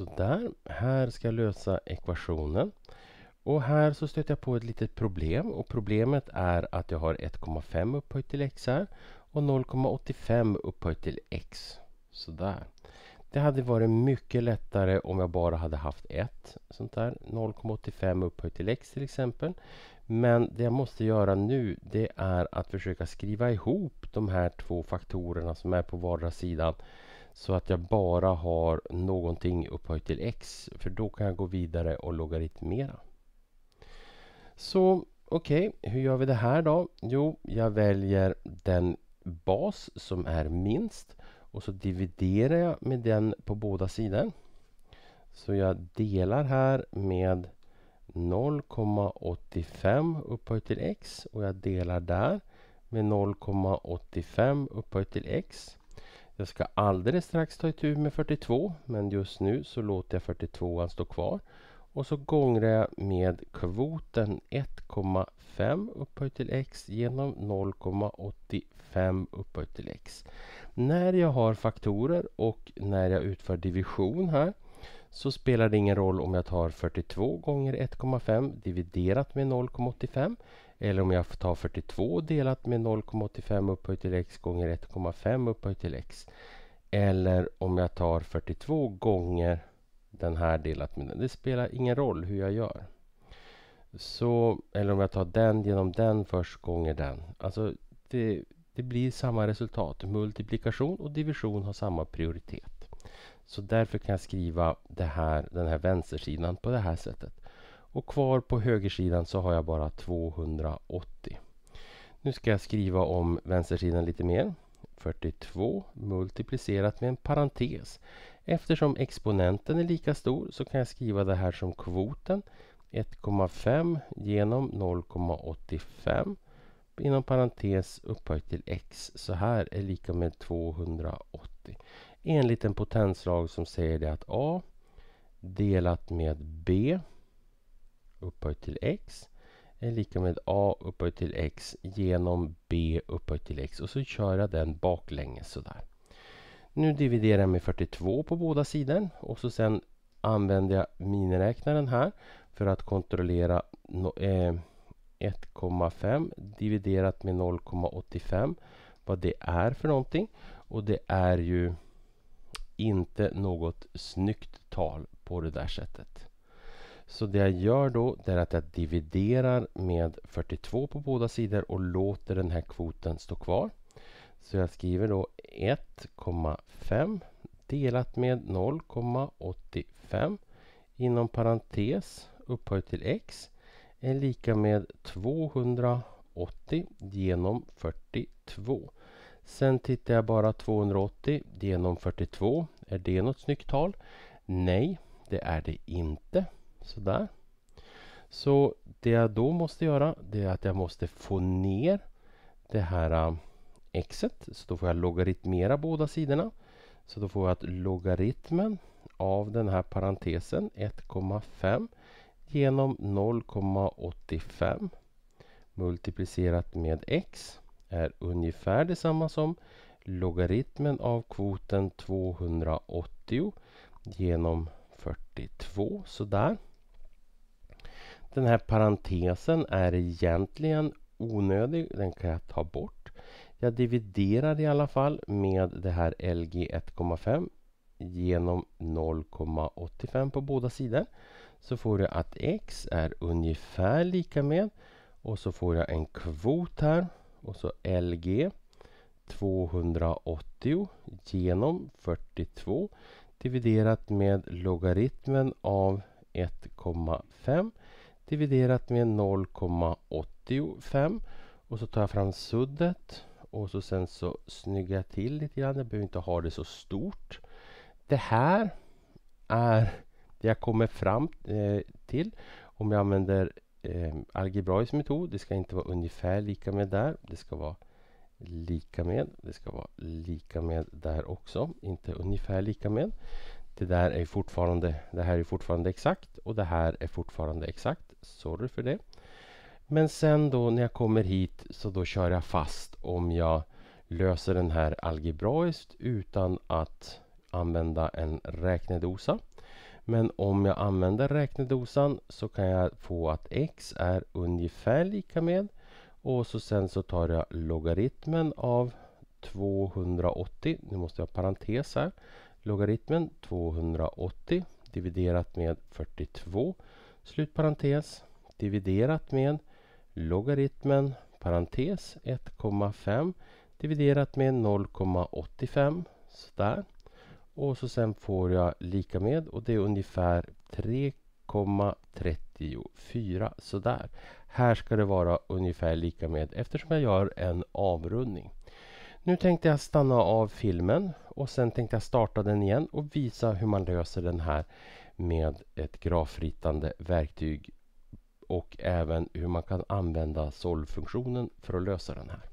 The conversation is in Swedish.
Sådär, här ska jag lösa ekvationen. Och här så stöter jag på ett litet problem och problemet är att jag har 1,5 upphöjt till x här och 0,85 upphöjt till x. Sådär. Det hade varit mycket lättare om jag bara hade haft ett sånt där 0,85 upphöjt till x till exempel. Men det jag måste göra nu det är att försöka skriva ihop de här två faktorerna som är på vardera sidan så att jag bara har någonting upphöjt till x för då kan jag gå vidare och logaritmera. Så okej, okay, hur gör vi det här då? Jo, jag väljer den bas som är minst och så dividerar jag med den på båda sidor. Så jag delar här med 0,85 upphöjt till x och jag delar där med 0,85 upphöjt till x. Jag ska alldeles strax ta itu med 42 men just nu så låter jag 42 stå kvar. Och så gångrar jag med kvoten 1,5 upphöjt till x genom 0,85 upphöjt till x. När jag har faktorer och när jag utför division här så spelar det ingen roll om jag tar 42 gånger 1,5 dividerat med 0,85 eller om jag tar 42 delat med 0,85 upphöjt till x gånger 1,5 upphöjt till x. Eller om jag tar 42 gånger den här delat med den. Det spelar ingen roll hur jag gör. Så, eller om jag tar den genom den först gånger den. Alltså det, det blir samma resultat. Multiplikation och division har samma prioritet. Så därför kan jag skriva här, den här vänstersidan på det här sättet. Och kvar på högersidan så har jag bara 280. Nu ska jag skriva om vänstersidan lite mer. 42 multiplicerat med en parentes. Eftersom exponenten är lika stor så kan jag skriva det här som kvoten 1,5 genom 0,85 inom parentes upphöjt till x. Så här är lika med 280 enligt en potenslag som säger det att a delat med b upphöjt till x är lika med a upphöjt till x genom b upphöjt till x och så kör jag den baklänges sådär. Nu dividerar jag med 42 på båda sidor och så sen använder jag miniräknaren här för att kontrollera 1,5 eh, dividerat med 0,85 vad det är för någonting och det är ju inte något snyggt tal på det där sättet. Så det jag gör då är att jag dividerar med 42 på båda sidor och låter den här kvoten stå kvar. Så jag skriver då 1,5 delat med 0,85 inom parentes upphöjt till x är lika med 280 genom 42. Sen tittar jag bara 280 genom 42. Är det något snyggt tal? Nej, det är det inte. Sådär. Så det jag då måste göra det är att jag måste få ner det här um, xet. Så då får jag logaritmera båda sidorna. Så då får jag att logaritmen av den här parentesen 1,5 genom 0,85 multiplicerat med x är ungefär detsamma som logaritmen av kvoten 280 genom 42, sådär. Den här parentesen är egentligen onödig, den kan jag ta bort. Jag dividerar i alla fall med det här LG 1,5 genom 0,85 på båda sidor. Så får jag att x är ungefär lika med och så får jag en kvot här och så LG 280 genom 42 dividerat med logaritmen av 1,5 dividerat med 0,85 och så tar jag fram suddet och så sen så snyggar jag till lite grann. Jag behöver inte ha det så stort. Det här är det jag kommer fram eh, till om jag använder eh, algebraisk metod. Det ska inte vara ungefär lika med där. Det ska vara lika med. Det ska vara lika med där också. Inte ungefär lika med. Det där är fortfarande, det här är fortfarande exakt och det här är fortfarande exakt. Sorry för det. Men sen då när jag kommer hit så då kör jag fast om jag löser den här algebraiskt utan att använda en räknedosa. Men om jag använder räknedosan så kan jag få att x är ungefär lika med och så sen så tar jag logaritmen av 280, nu måste jag ha parentes här, logaritmen 280 dividerat med 42, slutparentes, dividerat med logaritmen parentes 1,5 dividerat med 0,85, sådär. Och så sen får jag lika med och det är ungefär 3,34 sådär. Här ska det vara ungefär lika med eftersom jag gör en avrundning. Nu tänkte jag stanna av filmen och sen tänkte jag starta den igen och visa hur man löser den här med ett grafritande verktyg och även hur man kan använda solvfunktionen för att lösa den här.